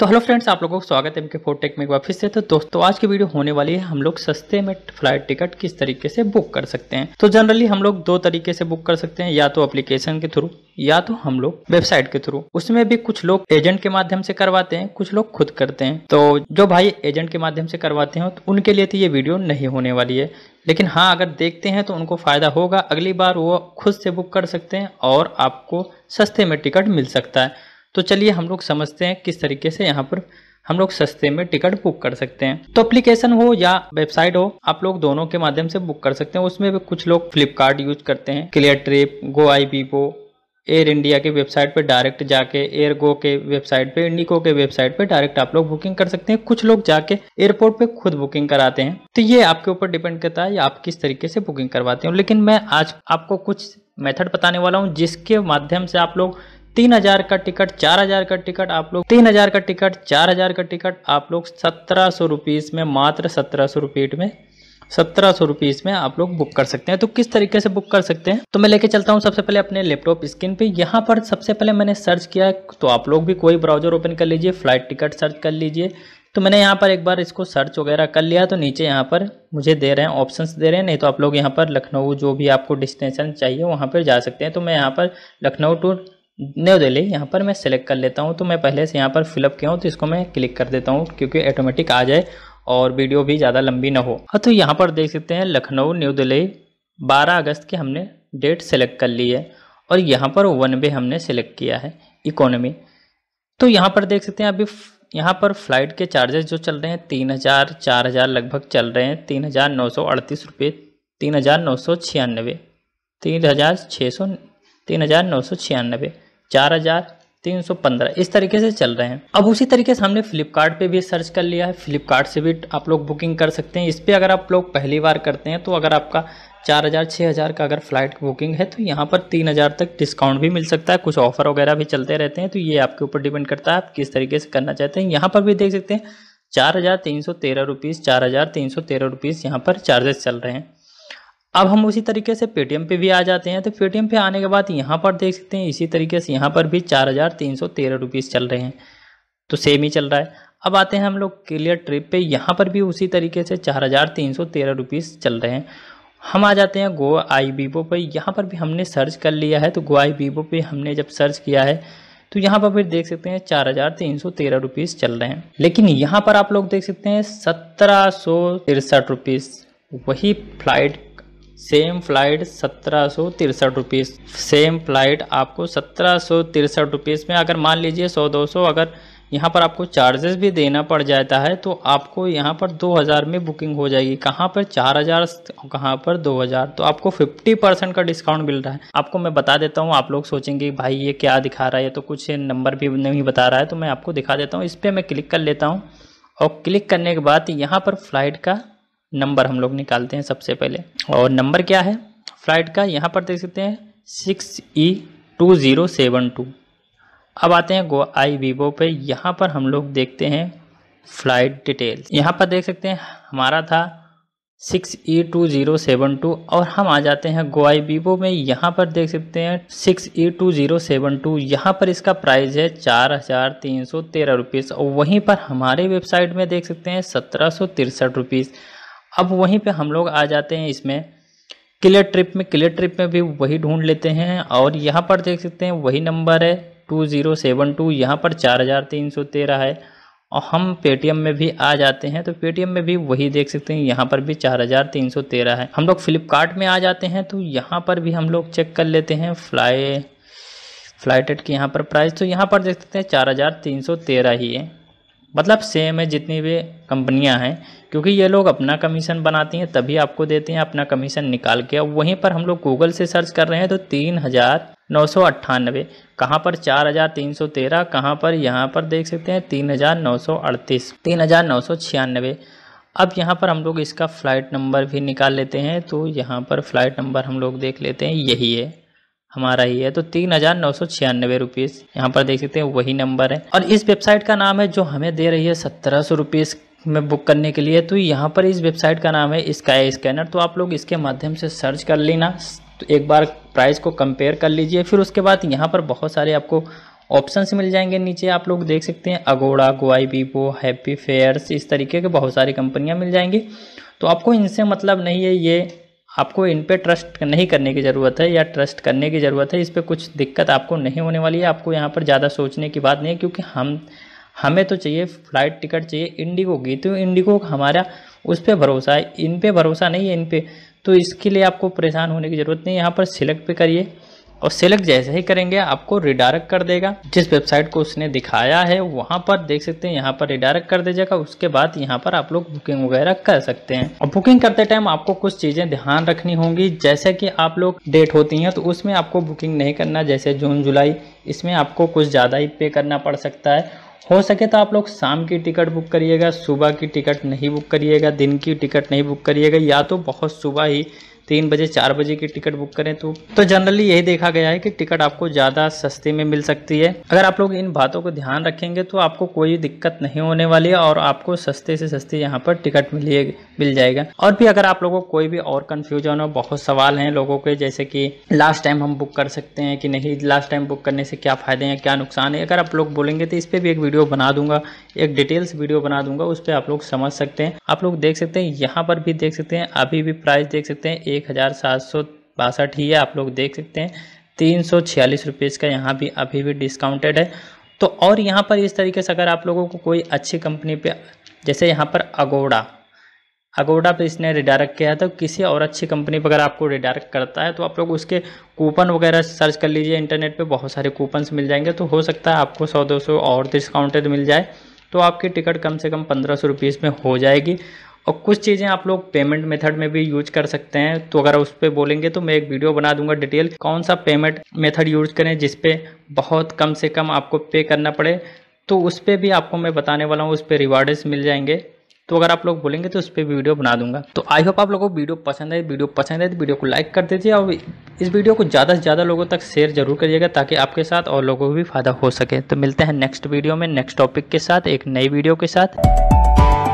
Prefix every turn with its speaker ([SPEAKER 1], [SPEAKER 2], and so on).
[SPEAKER 1] तो hello friends आप लोगों को स्वागत है एमके फोर टेक में एक बार फिर से तो दोस्तों आज की वीडियो होने वाली है हम लोग सस्ते में फ्लाइट टिकट किस तरीके से बुक कर सकते हैं तो जनरली हम लोग दो तरीके से बुक कर सकते हैं या तो एप्लीकेशन के थ्रू या तो हम लोग वेबसाइट के थ्रू उसमें भी कुछ लोग एजेंट के माध्यम से करवाते हैं कुछ लोग खुद करते हैं तो जो भाई एजेंट के माध्यम से करवाते हैं तो उनके लिए तो ये वीडियो नहीं होने वाली है लेकिन हाँ अगर देखते हैं तो उनको फ़ायदा होगा अगली बार वो खुद से बुक कर सकते हैं और आपको सस्ते में टिकट मिल सकता है तो चलिए हम लोग समझते हैं किस तरीके से यहाँ पर हम लोग सस्ते में टिकट बुक कर सकते हैं तो एप्लीकेशन हो या वेबसाइट हो आप लोग दोनों के माध्यम से बुक कर सकते हैं उसमें कुछ लोग फ्लिपकार्ट यूज करते हैं Cleartrip Goibibo Air India के वेबसाइट पे डायरेक्ट जाके एयर गो के वेबसाइट पे इंडिको के वेबसाइट पे डायरेक्ट आप लोग बुकिंग कर सकते हैं कुछ लोग जाके एयरपोर्ट पे खुद बुकिंग कराते हैं तो ये आपके ऊपर डिपेंड करता है आप किस तरीके से बुकिंग करवाते हो लेकिन मैं आज आपको कुछ मेथड बताने वाला हूँ जिसके माध्यम से आप लोग तीन हजार का टिकट चार हजार का टिकट आप लोग तीन हजार का टिकट चार हजार का टिकट आप लोग सत्रह सौ रुपीज़ में मात्र सत्रह सौ रुपीट में सत्रह सौ रुपीज़ में आप लोग बुक कर सकते हैं तो किस तरीके से बुक कर सकते हैं तो मैं लेके चलता हूँ सबसे पहले अपने लैपटॉप स्क्रीन पे यहाँ पर सबसे पहले मैंने सर्च किया तो आप लोग भी कोई ब्राउजर ओपन कर लीजिए फ्लाइट टिकट सर्च कर लीजिए तो मैंने यहाँ पर एक बार इसको सर्च वगैरह कर लिया तो नीचे यहाँ पर मुझे दे रहे हैं ऑप्शंस दे रहे हैं नहीं तो आप लोग यहाँ पर लखनऊ जो भी आपको डिस्टिनेशन चाहिए वहाँ पर जा सकते हैं तो मैं यहाँ पर लखनऊ टू न्यू दिल्ली यहाँ पर मैं सेलेक्ट कर लेता हूँ तो मैं पहले से यहाँ पर फिलअप किया हूँ तो इसको मैं क्लिक कर देता हूँ क्योंकि ऑटोमेटिक आ जाए और वीडियो भी ज़्यादा लंबी ना हो हाँ तो यहाँ पर देख सकते हैं लखनऊ न्यू दिल्ली 12 अगस्त की हमने डेट सेलेक्ट कर ली है और यहाँ पर वन वे हमने सेलेक्ट किया है इकोनॉमी तो यहाँ पर देख सकते हैं अभी यहाँ पर फ्लाइट के चार्जेस जो चल रहे हैं तीन हज़ार चार हज़ार लगभग चल रहे हैं तीन हज़ार नौ सौ अड़तीस रुपये तीन हज़ार नौ सौ छियानवे तीन हज़ार छः सौ तीन हज़ार नौ सौ छियानवे चार हजार तीन सौ पंद्रह इस तरीके से चल रहे हैं अब उसी तरीके से हमने फ्लिपकार्ट पे भी सर्च कर लिया है फ्लिपकार्ट से भी आप लोग बुकिंग कर सकते हैं इस पर अगर आप लोग पहली बार करते हैं तो अगर आपका चार हज़ार छः हज़ार का अगर फ्लाइट बुकिंग है तो यहाँ पर तीन हज़ार तक डिस्काउंट भी मिल सकता है कुछ ऑफर वगैरह भी चलते रहते हैं तो ये आपके ऊपर डिपेंड करता है आप किस तरीके से करना चाहते हैं यहाँ पर भी देख सकते हैं चार हज़ार तीन सौ तेरह रुपीज़ चार हज़ार तीन सौ तेरह रुपीज़ यहाँ पर चार्जेस चल रहे हैं अब हम उसी तरीके से पेटीएम पे भी आ जाते हैं तो पेटीएम पे आने के बाद यहाँ पर देख सकते हैं इसी तरीके से यहाँ पर भी चार हज़ार तीन सौ तेरह रुपीज़ चल रहे हैं तो सेम ही चल रहा है अब आते हैं हम लोग क्लियर ट्रिप पे यहाँ पर भी उसी तरीके से चार हज़ार तीन सौ तेरह रुपीज़ चल रहे हैं हम आ जाते हैं गोवा आई वीवो पर यहाँ पर भी हमने सर्च कर लिया है तो गोवा आई वीवो पर हमने जब सर्च किया है तो यहाँ पर फिर देख सकते हैं चार हज़ार तीन सौ तेरह रुपीज़ चल रहे हैं लेकिन यहाँ पर आप लोग देख सकते हैं सत्रह सौ तिरसठ रुपीज़ वही फ्लाइट सेम फ्लाइट सत्रह सौ तिरसठ सेम फ्लाइट आपको सत्रह सौ तिरसठ में अगर मान लीजिए सौ दो सौ अगर यहाँ पर आपको चार्जेस भी देना पड़ जाता है तो आपको यहाँ पर दो हज़ार में बुकिंग हो जाएगी कहाँ पर चार हज़ार कहाँ पर दो हज़ार तो आपको फिफ्टी परसेंट का डिस्काउंट मिल रहा है आपको मैं बता देता हूँ आप लोग सोचेंगे भाई ये क्या दिखा रहा है ये तो कुछ नंबर भी नहीं बता रहा है तो मैं आपको दिखा देता हूँ इस पर मैं क्लिक कर लेता हूँ और क्लिक करने के बाद यहाँ पर फ्लाइट का नंबर हम लोग निकालते हैं सबसे पहले और नंबर क्या है फ्लाइट का यहाँ पर देख सकते हैं six E two zero seven two अब आते हैं गो आई वीवो पे यहाँ पर हम लोग देखते हैं फ्लाइट डिटेल्स यहाँ पर देख सकते हैं हमारा था six E two zero seven two और हम आ जाते हैं गो आई वीवो में यहाँ पर देख सकते हैं six E two zero seven two यहाँ पर इसका प्राइस है चार हज़ार तीन सौ तेरह रुपीज़ और वहीं पर हमारे वेबसाइट में देख सकते हैं सत्रह सौ तिरसठ रुपीज़ अब वहीं पे हम लोग आ जाते हैं इसमें क्लियर ट्रिप में क्लियर ट्रिप में भी वही ढूंढ लेते हैं और यहाँ पर देख सकते हैं वही नंबर है टू ज़ीरो सेवन टू यहाँ पर चार हज़ार तीन सौ तेरह है और हम पेटीएम में भी आ जाते हैं तो पेटीएम में भी वही देख सकते हैं यहाँ पर भी चार हज़ार तीन सौ तेरह है हम लोग फ्लिपकार्ट में आ जाते हैं तो यहाँ पर भी हम लोग चेक कर लेते हैं फ्लाई फ्लाइटेड की यहाँ पर प्राइस तो यहाँ पर देख सकते हैं चार हज़ार तीन सौ तेरह ही है मतलब सेम है जितनी भी कंपनियां हैं क्योंकि ये लोग अपना कमीशन बनाती हैं तभी आपको देते हैं अपना कमीशन निकाल के अब वहीं पर हम लोग गूगल से सर्च कर रहे हैं तो तीन हज़ार नौ सौ अट्ठानबे कहाँ पर चार हज़ार तीन सौ तेरह कहाँ पर यहाँ पर देख सकते हैं तीन हज़ार नौ सौ अड़तीस तीन हज़ार नौ सौ छियानबे अब यहाँ पर हम लोग इसका फ़्लाइट नंबर भी निकाल लेते हैं तो यहाँ पर फ़्लाइट नंबर हम लोग देख लेते हैं यही है हमारा ही है तो तीन हज़ार नौ सौ छियानबे रुपीज़ यहाँ पर देख सकते हैं वही नंबर है और इस वेबसाइट का नाम है जो हमें दे रही है सत्रह सौ रुपीज़ में बुक करने के लिए तो यहाँ पर इस वेबसाइट का नाम है स्काई स्कैनर तो आप लोग इसके माध्यम से सर्च कर लेना तो एक बार प्राइस को कंपेयर कर लीजिए फिर उसके बाद यहाँ पर बहुत सारे आपको ऑप्शंस मिल जाएंगे नीचे आप लोग देख सकते हैं Agoda Goibibo Happy Fares इस तरीके के बहुत सारी कंपनियाँ मिल जाएंगी तो आपको इनसे मतलब नहीं है ये आपको इन पर ट्रस्ट नहीं करने की ज़रूरत है या ट्रस्ट करने की ज़रूरत है इस पर कुछ दिक्कत आपको नहीं होने वाली है आपको यहाँ पर ज़्यादा सोचने की बात नहीं है क्योंकि हम हमें तो चाहिए फ्लाइट टिकट चाहिए इंडिगो की तो इंडिगो हमारा उस पर भरोसा है इन पर भरोसा नहीं है इन पर तो इसके लिए आपको परेशान होने की ज़रूरत नहीं है यहाँ पर सिलेक्ट पे करिए और सेलेक्ट जैसे ही करेंगे आपको रिडायरेक्ट कर देगा जिस वेबसाइट को उसने दिखाया है वहां पर देख सकते हैं यहाँ पर रिडायरेक्ट कर दीजिएगा उसके बाद यहाँ पर आप लोग बुकिंग वगैरह कर सकते हैं और बुकिंग करते टाइम आपको कुछ चीज़ें ध्यान रखनी होंगी जैसे कि आप लोग डेट होती हैं तो उसमें आपको बुकिंग नहीं करना जैसे जून जुलाई इसमें आपको कुछ ज़्यादा ही पे करना पड़ सकता है हो सके तो आप लोग शाम की टिकट बुक करिएगा सुबह की टिकट नहीं बुक करिएगा दिन की टिकट नहीं बुक करिएगा या तो बहुत सुबह ही तीन बजे चार बजे की टिकट बुक करें तो तो जनरली यही देखा गया है कि टिकट आपको ज़्यादा सस्ते में मिल सकती है अगर आप लोग इन बातों को ध्यान रखेंगे तो आपको कोई दिक्कत नहीं होने वाली है और आपको सस्ते से सस्ते यहाँ पर टिकट मिलिए मिल जाएगा और भी अगर आप लोगों को कोई भी और कन्फ्यूजन हो बहुत सवाल हैं लोगों के जैसे कि लास्ट टाइम हम बुक कर सकते हैं कि नहीं लास्ट टाइम बुक करने से क्या फ़ायदे हैं क्या नुकसान है अगर आप लोग बोलेंगे तो इस पर भी एक वीडियो बना दूंगा एक डिटेल्स वीडियो बना दूंगा उस पर आप लोग समझ सकते हैं आप लोग देख सकते हैं यहाँ पर भी देख सकते हैं अभी भी प्राइस देख सकते हैं एक हज़ार सात सौ बासठ ही है आप लोग देख सकते हैं तीन सौ छियालीस रुपीज़ का यहाँ भी अभी भी डिस्काउंटेड है तो और यहाँ पर इस तरीके से अगर आप लोगों को कोई अच्छी कंपनी पे जैसे यहाँ पर अगोडा अगोडा पे इसने रिडायरेक्ट किया है तो किसी और अच्छी कंपनी पर अगर आपको रिडायरेक्ट करता है तो आप लोग उसके कूपन वगैरह सर्च कर लीजिए इंटरनेट पे बहुत सारे कूपन्स मिल जाएंगे तो हो सकता है आपको सौ दो सौ और डिस्काउंटेड मिल जाए तो आपकी टिकट कम से कम पंद्रह सौ रुपीज़ में हो जाएगी और कुछ चीज़ें आप लोग पेमेंट मेथड में भी यूज कर सकते हैं तो अगर उस पर बोलेंगे तो मैं एक वीडियो बना दूंगा डिटेल कौन सा पेमेंट मेथड यूज करें जिसपे बहुत कम से कम आपको पे करना पड़े तो उस पर भी आपको मैं बताने वाला हूँ उस पर रिवार्ड्स मिल जाएंगे तो अगर आप लोग बोलेंगे तो उस पर वीडियो बना दूंगा तो आई होप आप लोगों को वीडियो पसंद है वीडियो पसंद है तो वीडियो को लाइक कर दीजिए और इस वीडियो को ज़्यादा से ज़्यादा लोगों तक शेयर जरूर करिएगा ताकि आपके साथ और लोगों को भी फायदा हो सके तो मिलते हैं नेक्स्ट वीडियो में नेक्स्ट टॉपिक के साथ एक नई वीडियो के साथ